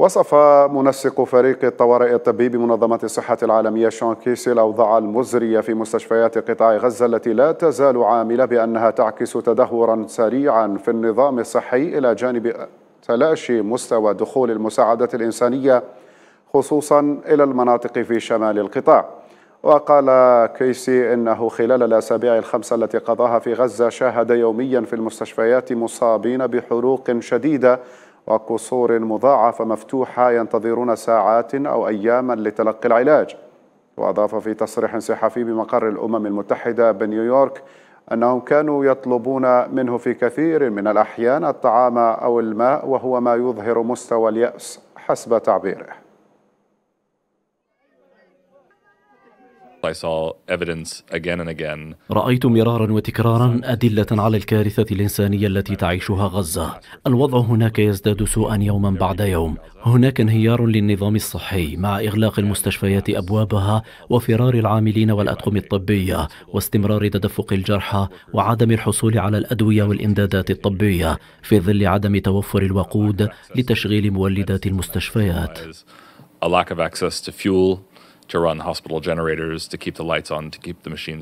وصف منسق فريق الطوارئ الطبي بمنظمة الصحة العالمية شون كيسي الأوضاع المزرية في مستشفيات قطاع غزة التي لا تزال عاملة بأنها تعكس تدهورا سريعا في النظام الصحي إلى جانب تلاشي مستوى دخول المساعدات الإنسانية خصوصا إلى المناطق في شمال القطاع وقال كيسي إنه خلال الأسابيع الخمسة التي قضاها في غزة شاهد يوميا في المستشفيات مصابين بحروق شديدة وقصور مضاعفة مفتوحة ينتظرون ساعات أو أياما لتلقي العلاج وأضاف في تصريح صحفي بمقر الأمم المتحدة بنيويورك أنهم كانوا يطلبون منه في كثير من الأحيان الطعام أو الماء وهو ما يظهر مستوى اليأس حسب تعبيره I saw evidence again and again. رأيت مرارا وتكرارا أدلة على الكارثة الإنسانية التي تعيشها غزة الوضع هناك يزداد سوءا يوما بعد يوم هناك انهيار للنظام الصحي مع إغلاق المستشفيات أبوابها وفرار العاملين والأطقم الطبية واستمرار تدفق الجرحى وعدم الحصول على الأدوية والإمدادات الطبية في ظل عدم توفر الوقود لتشغيل مولدات المستشفيات. A lack of access to fuel, to run hospital generators to keep the lights on, to keep the machines